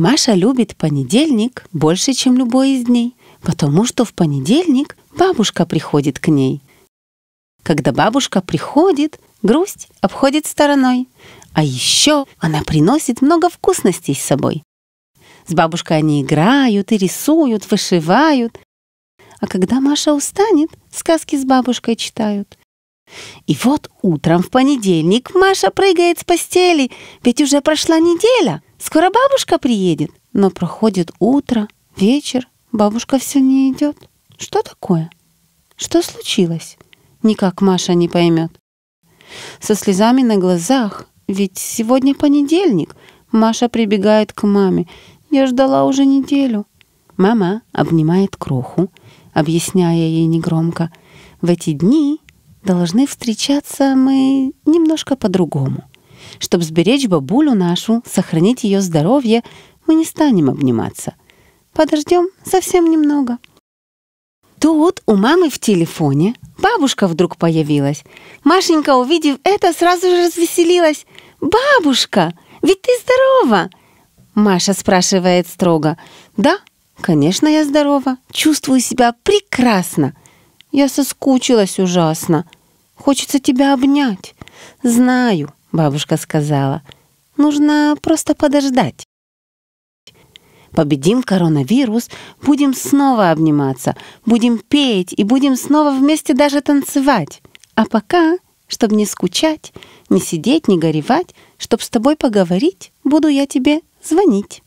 Маша любит понедельник больше, чем любой из дней, потому что в понедельник бабушка приходит к ней. Когда бабушка приходит, грусть обходит стороной. А еще она приносит много вкусностей с собой. С бабушкой они играют и рисуют, вышивают. А когда Маша устанет, сказки с бабушкой читают. И вот утром в понедельник Маша прыгает с постели, ведь уже прошла неделя — Скоро бабушка приедет. Но проходит утро, вечер, бабушка все не идет. Что такое? Что случилось? Никак Маша не поймет. Со слезами на глазах, ведь сегодня понедельник, Маша прибегает к маме. Я ждала уже неделю. Мама обнимает кроху, объясняя ей негромко. В эти дни должны встречаться мы немножко по-другому. Чтобы сберечь бабулю нашу, сохранить ее здоровье, мы не станем обниматься. Подождем совсем немного. Тут у мамы в телефоне бабушка вдруг появилась. Машенька, увидев это, сразу же развеселилась. «Бабушка, ведь ты здорова!» Маша спрашивает строго. «Да, конечно, я здорова. Чувствую себя прекрасно. Я соскучилась ужасно. Хочется тебя обнять. Знаю, Бабушка сказала, нужно просто подождать. Победим коронавирус, будем снова обниматься, будем петь и будем снова вместе даже танцевать. А пока, чтобы не скучать, не сидеть, не горевать, чтобы с тобой поговорить, буду я тебе звонить.